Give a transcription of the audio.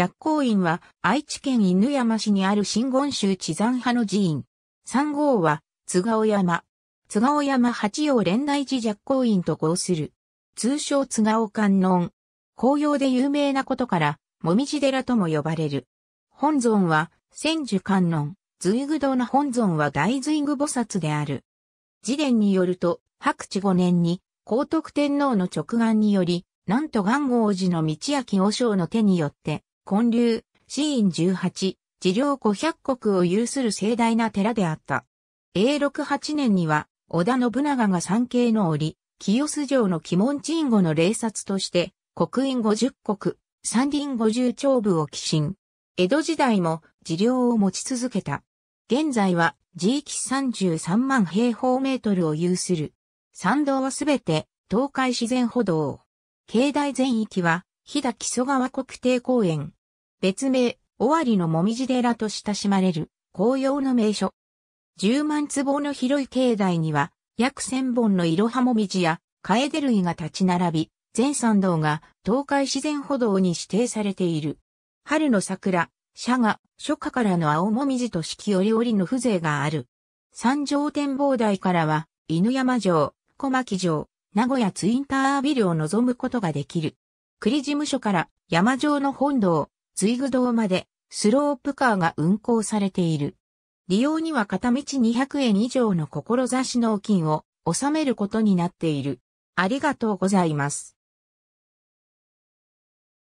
寂光院は愛知県犬山市にある真言宗地山派の寺院。三号は津川山。津川山八葉連大寺寂光院と号する。通称津川観音。紅葉で有名なことから、もみじ寺とも呼ばれる。本尊は、千住観音。随具堂の本尊は大随具菩薩である。次伝によると、白地5年に、高徳天皇の直眼により、なんと元号寺の道明和尚の手によって、建立、シーン18、治療500国を有する盛大な寺であった。永禄8年には、織田信長が三景の折、清洲城の鬼門鎮護の霊札として、国印50国、山林50長部を寄進。江戸時代も治療を持ち続けた。現在は、地域33万平方メートルを有する。参道はすべて、東海自然歩道。境内全域は、日田木曽川国定公園。別名、尾張のもみじ寺と親しまれる紅葉の名所。10万坪の広い境内には、約1000本の色葉紅葉や、カエデ類が立ち並び、全山道が東海自然歩道に指定されている。春の桜、シャガ、初夏からの青もみじと四季折々の風情がある。山上展望台からは、犬山城、小牧城、名古屋ツインタービルを望むことができる。栗事務所から山上の本堂、随具堂までスロープカーが運行されている。利用には片道200円以上の志納金を納めることになっている。ありがとうございます。